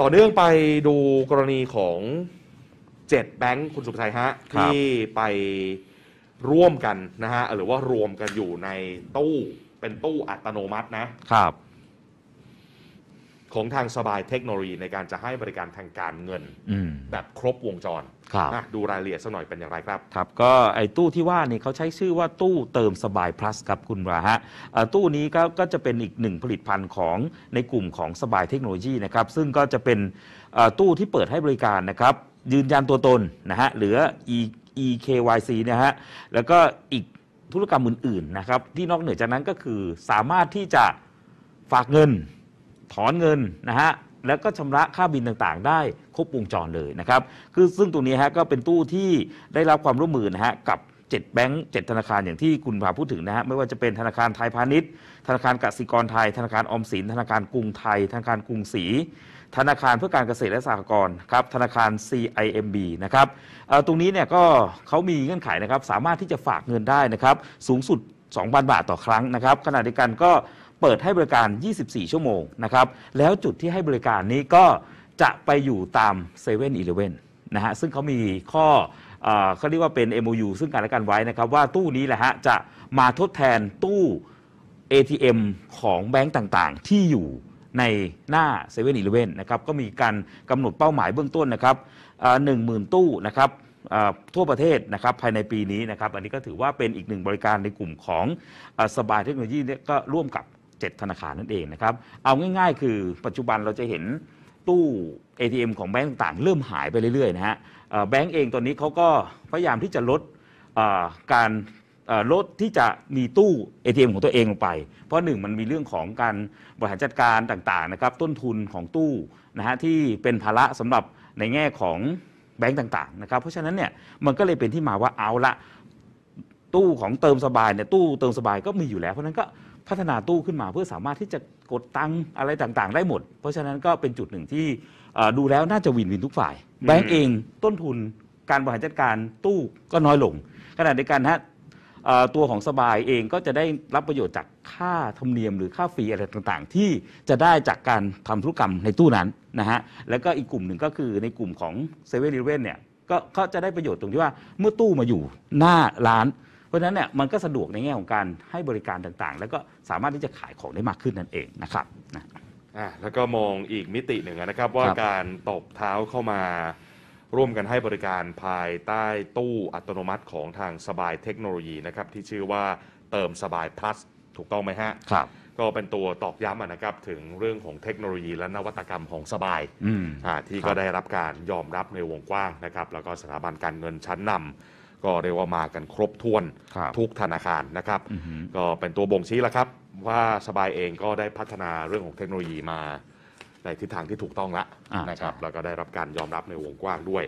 ต่อเนื่องไปดูกรณีของเจ็ดแบงค์คุณสุภชัยฮะ ที่ไปร่วมกันนะฮะ หรือว่ารวมกันอยู่ในตู้เป็นตู้อัตโนมัตินะครับของทางสบายเทคโนโลยีในการจะให้บริการทางการเงิน แบบครบวงจรนระดูรายละเอียดสักหน่อยเป็นอย่างไรครับครับก็ไอ้ตู้ที่ว่านี่เขาใช้ชื่อว่าตู้เติมสบาย plus ครับคุณราฮะตู้นี้ก็ก็จะเป็นอีกหนึ่งผลิตภัณฑ์ของในกลุ่มของสบายเทคโนโลยีนะครับ ซึ่งก็จะเป็นตู้ที่เปิดให้บริการนะครับ ยืนยันตัวตนนะฮะหรือ E- EKYC นะฮะแล้วก็อีกธุรกรรมอื่นๆนะครับที่นอกเหนือจากนั้นก็คือสามารถที่จะฝากเงินถอนเงินนะฮะแล้วก็ชำระค่าบินต่างๆ ได้ครบวงจรเลยนะครับคือซึ่งตรงนี้ฮะก็เป็นตู้ที่ได้รับความร่วมมือนะฮะกับ7แบงก์เธนาคารอย่างที่คุณผาพูดถึงนะฮะไม่ว่าจะเป็นธนาคารไทยพาณิชย์ ธนาคารกสิกรไทย ธนาคารออมสินธนาคารกรุงไทยธนาคารกรุงศรีธนาคารเพื่อการเกษตรและสหกรณ์ครับธนาคาร CIMB นะครับตรงนี้เนี่ยก็เขามีเงื่อนไขนะครับสามารถที่จะฝากเงินได้นะครับสูงสุด 2,000 บาทต่อครั้งนะครับ ขณะเดียวกันก็เปิดให้บริการ 24 ชั่วโมงนะครับ แล้วจุดที่ให้บริการนี้ก็จะไปอยู่ตาม7 e เ e ่ e อีเลนะฮะ ซึ่งเขามีข้อเขาเรียกว่าเป็น MOU ซึ่งกันและกันไว้นะครับว่าตู้นี้แหละฮะจะมาทดแทนตู้ ATM ของแบงก์ต่างๆ ที่อยู่ในหน้า7 e เ e ่ e อีเลนะครับ ก็มีการกำหนดเป้าหมายเบื้องต้นนะครับหนึ่งหมื่นตู้นะครับทั่วประเทศนะครับภายในปีนี้นะครับ อันนี้ก็ถือว่าเป็นอีกหนึ่งบริการในกลุ่มของอสบายเทคโนโลยีเนี่ยก็ร่วมกับ7ธนาคารนั่นเองนะครับ เอาง่ายๆ คือปัจจุบันเราจะเห็นตู้ ATM ของแบงก์ต่างๆ เริ่มหายไปเรื่อยๆนะฮะแบงก์เองตอนนี้เขาก็พยายามที่จะลดการลดที่จะมีตู้ ATM ของตัวเองลงไป เพราะหนึ่งมันมีเรื่องของการบริหารจัดการต่างๆนะครับ ต้นทุนของตู้นะฮะที่เป็นภาระสำหรับในแง่ของแบงก์ต่างๆนะครับ เพราะฉะนั้นเนี่ยมันก็เลยเป็นที่มาว่าเอาละตู้ของเติมสบายเนี่ยตู้เติมสบายก็มีอยู่แล้วเพราะนั้นก็พัฒนาตู้ขึ้นมาเพื่อสามารถที่จะกดตังอะไรต่างๆ ได้หมด เพราะฉะนั้นก็เป็นจุดหนึ่งที่ดูแล้วน่าจะวินวินทุกฝ่าย แบงก์เองต้นทุนการบริหารจัดการตู้ก็น้อยลงขณะเดียวกันฮะตัวของสบายเองก็จะได้รับประโยชน์จากค่าธรรมเนียมหรือค่าฟรีอะไรต่างๆ ที่จะได้จากการทำธุรกรรมในตู้นั้นนะฮะแล้วก็อีกกลุ่มหนึ่งก็คือในกลุ่มของเซเว่นอีเวนเนี่ยก็เขาจะได้ประโยชน์ตรงที่ว่า เมื่อตู้มาอยู่หน้าร้านเพราะฉะนั้นเนี่ยมันก็สะดวกในแง่ของการให้บริการต่างๆ แล้วก็สามารถที่จะขายของได้มากขึ้นนั่นเองนะครับนะแล้วก็มองอีกมิติหนึ่งนะครับ ว่าการตบเท้าเข้ามาร่วมกันให้บริการภายใต้ตู้อัตโนมัติของทางสบายเทคโนโลยีนะครับ ที่ชื่อว่าเติมสบาย plus ถูกต้องไหมฮะ ครับ ก็เป็นตัวตอกย้ำนะครับถึงเรื่องของเทคโนโลยีและนวัตกรรมของสบายที่ก็ได้รับการยอมรับในวงกว้างนะครับแล้วก็สถาบันการเงินชั้นนำก็เรียกว่ามากันครบถ้วนทุกธนาคารนะครับ ก็เป็นตัวบ่งชี้แล้วครับ ว่าสบายเองก็ได้พัฒนาเรื่องของเทคโนโลยีมาในทิศทางที่ถูกต้องแล้วนะครับ แล้วก็ได้รับการยอมรับในวงกว้างด้วย